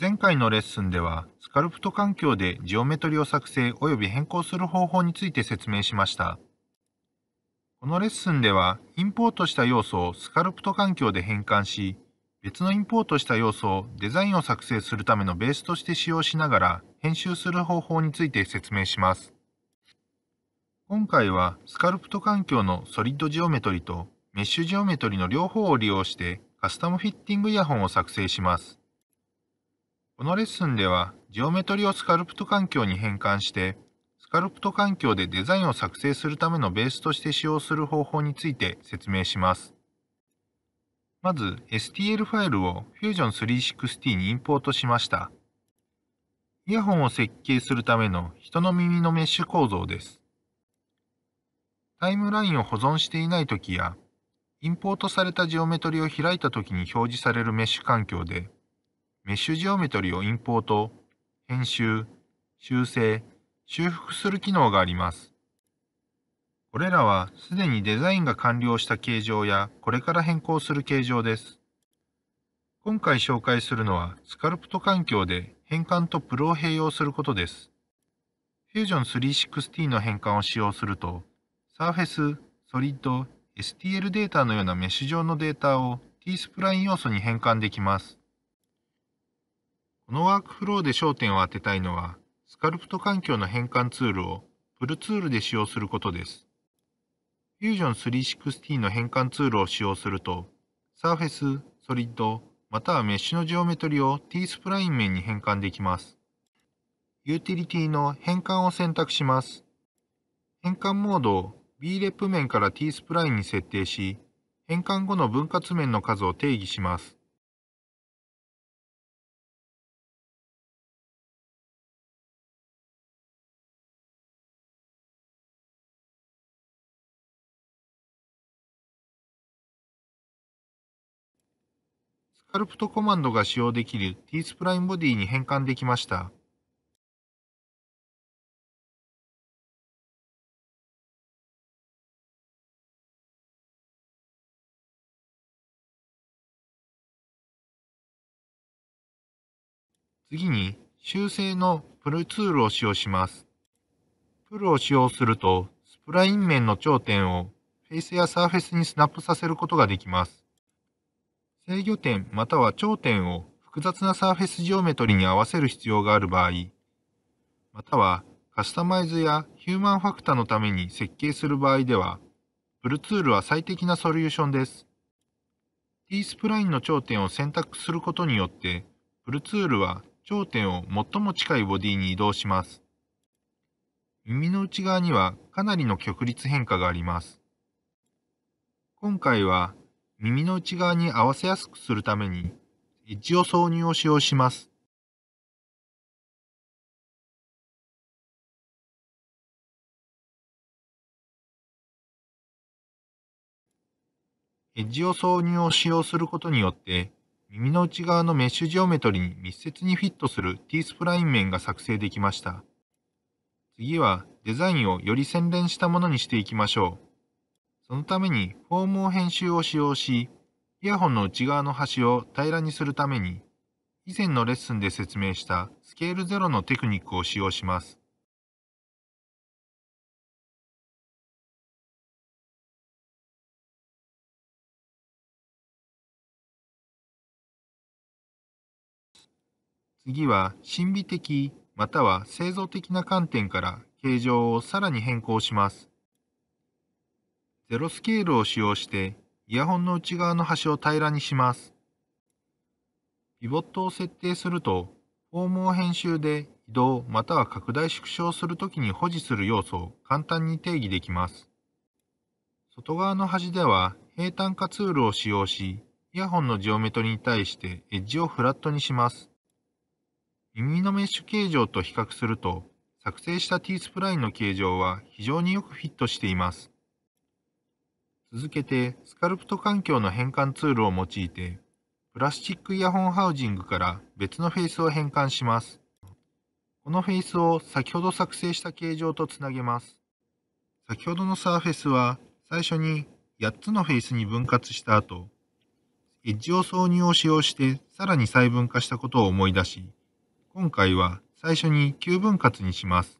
前回のレッスンでは、スカルプト環境でジオメトリを作成及び変更する方法について説明しました。このレッスンでは、インポートした要素をスカルプト環境で変換し、別のインポートした要素をデザインを作成するためのベースとして使用しながら編集する方法について説明します。今回は、スカルプト環境のソリッドジオメトリとメッシュジオメトリの両方を利用してカスタムフィッティングイヤホンを作成します。このレッスンでは、ジオメトリをスカルプト環境に変換して、スカルプト環境でデザインを作成するためのベースとして使用する方法について説明します。まず、STL ファイルを Fusion 360にインポートしました。イヤホンを設計するための人の耳のメッシュ構造です。タイムラインを保存していない時や、インポートされたジオメトリを開いた時に表示されるメッシュ環境で、メッシュジオメトリをインポート、編集、修正、修復する機能があります。これらはすでにデザインが完了した形状やこれから変更する形状です。今回紹介するのはスカルプト環境で変換とプロを併用することです。Fusion 360の変換を使用すると、Surface、ッド、STL データのようなメッシュ状のデータを T スプライン要素に変換できます。このワークフローで焦点を当てたいのは、スカルプト環境の変換ツールをプルツールで使用することです。Fusion 360の変換ツールを使用すると、サーフェス、ソリッド、またはメッシュのジオメトリを T スプライン面に変換できます。ユーティリティの変換を選択します。変換モードを B レップ面から T スプラインに設定し、変換後の分割面の数を定義します。カルプトコマンドが使用できる t スプラインボディに変換できました。次に修正のプルツールを使用します。プルを使用すると、スプライン面の頂点をフェイスやサーフェスにスナップさせることができます。制御点または頂点を複雑なサーフェスジオメトリに合わせる必要がある場合、またはカスタマイズやヒューマンファクターのために設計する場合では、プルツールは最適なソリューションです。T スプラインの頂点を選択することによって、プルツールは頂点を最も近いボディに移動します。耳の内側にはかなりの曲率変化があります。今回は耳の内側に合わせやすくするために、エッジを挿入を使用します。エッジを挿入を使用することによって、耳の内側のメッシュジオメトリに密接にフィットするティースプライン面が作成できました。次はデザインをより洗練したものにしていきましょう。そのためにフォームを編集を使用し、イヤホンの内側の端を平らにするために、以前のレッスンで説明したスケール0のテクニックを使用します。次は心理的または製造的な観点から形状をさらに変更します。ゼロスケールを使用してイヤホンの内側の端を平らにします。ピボットを設定すると、フォームを編集で移動または拡大縮小するときに保持する要素を簡単に定義できます。外側の端では平坦化ツールを使用し、イヤホンのジオメトリに対してエッジをフラットにします。耳のメッシュ形状と比較すると、作成した T スプラインの形状は非常によくフィットしています。続けてスカルプト環境の変換ツールを用いて、プラスチックイヤホンハウジングから別のフェイスを変換します。このフェイスを先ほど作成した形状とつなげます。先ほどのサーフェスは最初に8つのフェイスに分割した後、エッジを挿入を使用してさらに細分化したことを思い出し、今回は最初に9分割にします。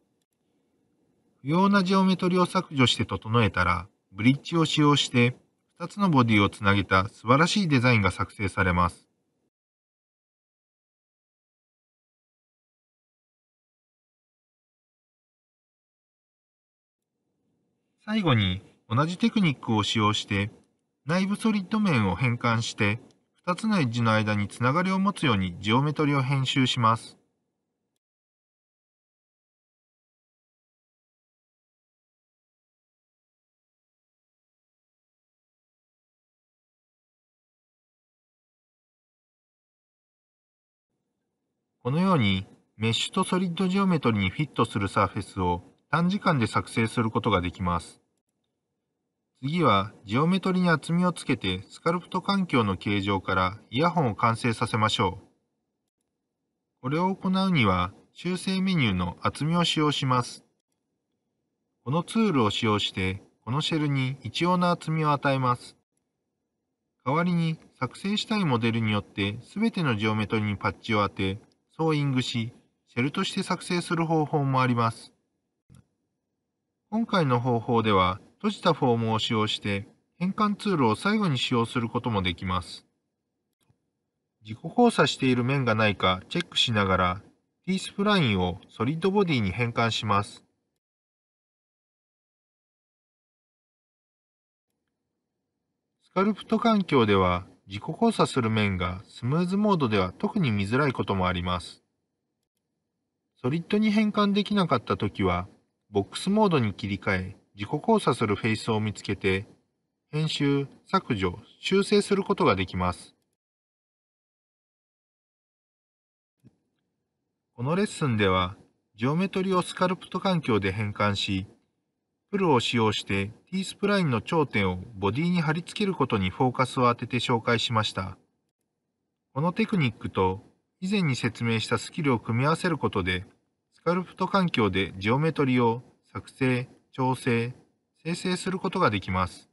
不要なジオメトリを削除して整えたら、ブリッジを使用して2つのボディをつなげた素晴らしいデザインが作成されます。最後に同じテクニックを使用して内部ソリッド面を変換して2つのエッジの間につながりを持つようにジオメトリを編集します。このようにメッシュとソリッドジオメトリにフィットするサーフェスを短時間で作成することができます。次はジオメトリに厚みをつけてスカルプト環境の形状からイヤホンを完成させましょう。これを行うには修正メニューの厚みを使用します。このツールを使用してこのシェルに一様な厚みを与えます。代わりに作成したいモデルによって全てのジオメトリにパッチを当てソーイングし、シェルとして作成する方法もあります。今回の方法では、閉じたフォームを使用して、変換ツールを最後に使用することもできます。自己交差している面がないかチェックしながら、T スプラインをソリッドボディに変換します。スカルプト環境では、自己交差する面がスムーズモードでは特に見づらいこともあります。ソリッドに変換できなかった時は、ボックスモードに切り替え、自己交差するフェイスを見つけて、編集、削除、修正することができます。このレッスンでは、ジオメトリをスカルプト環境で変換し、プルを使用して T スプラインの頂点をボディに貼り付けることにフォーカスを当てて紹介しました。このテクニックと以前に説明したスキルを組み合わせることで、スカルプト環境でジオメトリを作成、調整、生成することができます。